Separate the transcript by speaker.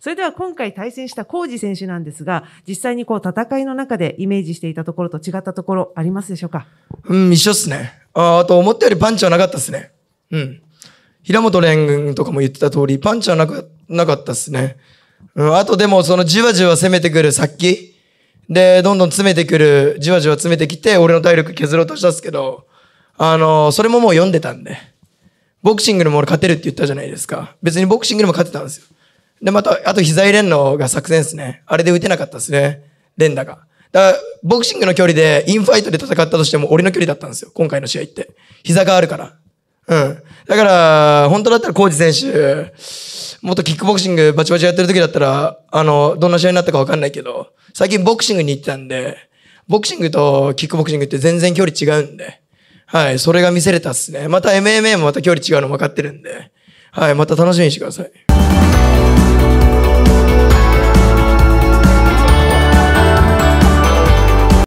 Speaker 1: それでは今回対戦したコージ選手なんですが、実際にこう戦いの中でイメージしていたところと違ったところありますでしょうか
Speaker 2: うん、一緒っすね。ああと、思ったよりパンチはなかったっすね。うん。平本蓮とかも言ってた通り、パンチはなかなかったっすね。うん、あとでも、そのじわじわ攻めてくるさっき。で、どんどん詰めてくる、じわじわ詰めてきて、俺の体力削ろうとしたっすけど、あの、それももう読んでたんで。ボクシングでも俺勝てるって言ったじゃないですか。別にボクシングでも勝てたんですよ。で、また、あと膝入れんのが作戦ですね。あれで打てなかったですね。連打が。だから、ボクシングの距離で、インファイトで戦ったとしても、俺の距離だったんですよ。今回の試合って。膝があるから。うん。だから、本当だったら、コーチ選手、もっとキックボクシングバチバチやってる時だったら、あの、どんな試合になったかわかんないけど、最近ボクシングに行ってたんで、ボクシングとキックボクシングって全然距離違うんで、はい、それが見せれたっすね。また MMA もまた距離違うの分かってるんで、はい、また楽しみにしてください。